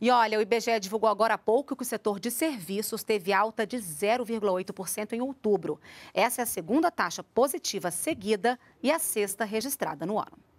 E olha, o IBGE divulgou agora há pouco que o setor de serviços teve alta de 0,8% em outubro. Essa é a segunda taxa positiva seguida e a sexta registrada no ano.